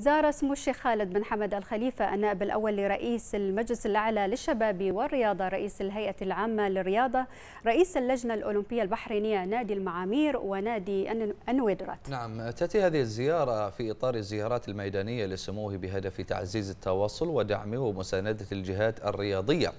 زار سمو الشيخ خالد بن حمد الخليفة النائب الأول لرئيس المجلس الأعلى للشباب والرياضة رئيس الهيئة العامة للرياضة رئيس اللجنة الأولمبية البحرينية نادي المعامير ونادي أنويدرات نعم تأتي هذه الزيارة في إطار الزيارات الميدانية لسموه بهدف تعزيز التواصل ودعم ومساندة الجهات الرياضية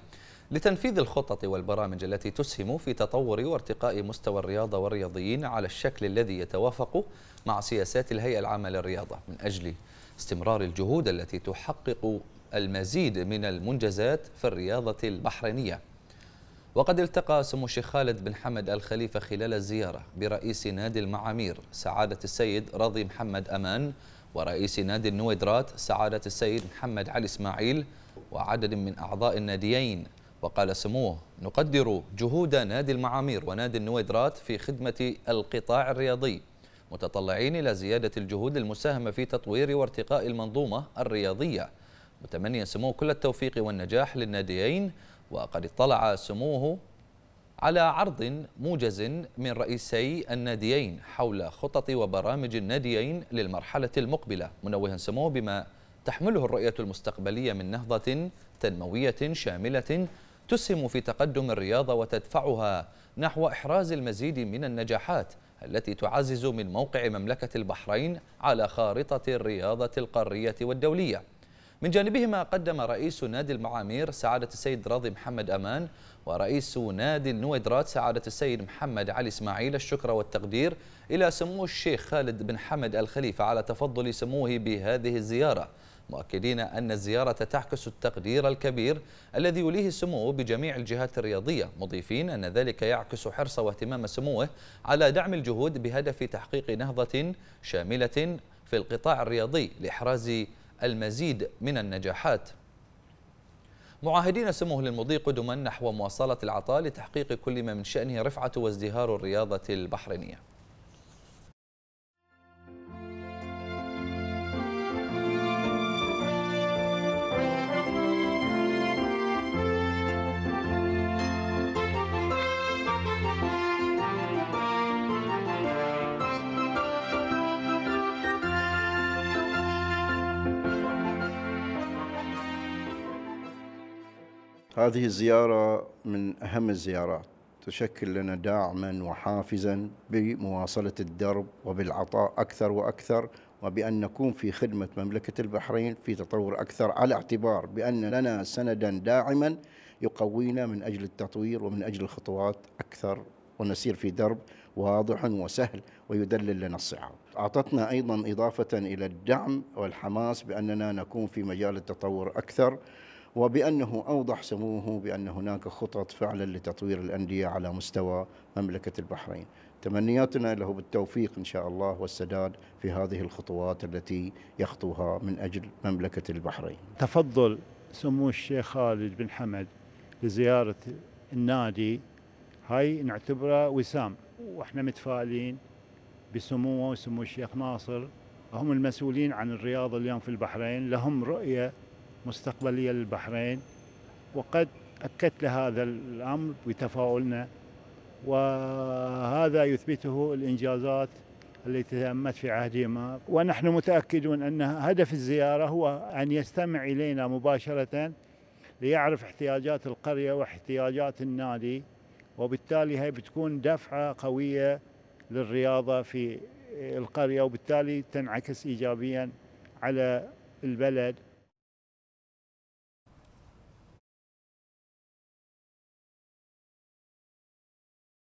لتنفيذ الخطط والبرامج التي تسهم في تطور وارتقاء مستوى الرياضة والرياضيين على الشكل الذي يتوافق مع سياسات الهيئة العامة للرياضة من أجل استمرار الجهود التي تحقق المزيد من المنجزات في الرياضة البحرينية وقد التقى سمو الشيخ خالد بن حمد الخليفة خلال الزيارة برئيس نادي المعامير سعادة السيد رضي محمد أمان ورئيس نادي النويدرات سعادة السيد محمد علي إسماعيل وعدد من أعضاء الناديين وقال سموه نقدر جهود نادي المعامير ونادي النويدرات في خدمة القطاع الرياضي متطلعين إلى زيادة الجهود المساهمة في تطوير وارتقاء المنظومة الرياضية متمنيا سموه كل التوفيق والنجاح للناديين وقد اطلع سموه على عرض موجز من رئيسي الناديين حول خطط وبرامج الناديين للمرحلة المقبلة منوها سموه بما تحمله الرؤية المستقبلية من نهضة تنموية شاملة تسهم في تقدم الرياضة وتدفعها نحو إحراز المزيد من النجاحات التي تعزز من موقع مملكة البحرين على خارطة الرياضة القارية والدولية من جانبهما قدم رئيس نادي المعامير سعادة السيد راضي محمد أمان ورئيس نادي النويدرات سعادة السيد محمد علي إسماعيل الشكر والتقدير إلى سمو الشيخ خالد بن حمد الخليفة على تفضل سموه بهذه الزيارة مؤكدين أن الزيارة تعكس التقدير الكبير الذي يليه سموه بجميع الجهات الرياضية مضيفين أن ذلك يعكس حرص واهتمام سموه على دعم الجهود بهدف تحقيق نهضة شاملة في القطاع الرياضي لإحراز المزيد من النجاحات معاهدين سموه للمضي قدما نحو مواصلة العطاء لتحقيق كل ما من شأنه رفعة وازدهار الرياضة البحرينية هذه الزيارة من أهم الزيارات تشكل لنا داعما وحافزا بمواصلة الدرب وبالعطاء أكثر وأكثر وبأن نكون في خدمة مملكة البحرين في تطور أكثر على اعتبار بأن لنا سندا داعما يقوينا من أجل التطوير ومن أجل الخطوات أكثر ونسير في درب واضح وسهل ويدلل لنا الصعاب أعطتنا أيضا إضافة إلى الدعم والحماس بأننا نكون في مجال التطور أكثر وبأنه أوضح سموه بأن هناك خطط فعلا لتطوير الأندية على مستوى مملكة البحرين تمنياتنا له بالتوفيق إن شاء الله والسداد في هذه الخطوات التي يخطوها من أجل مملكة البحرين تفضل سمو الشيخ خالد بن حمد لزيارة النادي هاي نعتبره وسام واحنا متفائلين بسموه وسمو الشيخ ناصر هم المسؤولين عن الرياضة اليوم في البحرين لهم رؤية مستقبلية للبحرين وقد أكدت لهذا الأمر بتفاؤلنا وهذا يثبته الإنجازات التي تمت في عهدهما ونحن متأكدون أن هدف الزيارة هو أن يستمع إلينا مباشرة ليعرف احتياجات القرية واحتياجات النادي وبالتالي هي بتكون دفعة قوية للرياضة في القرية وبالتالي تنعكس إيجابيا على البلد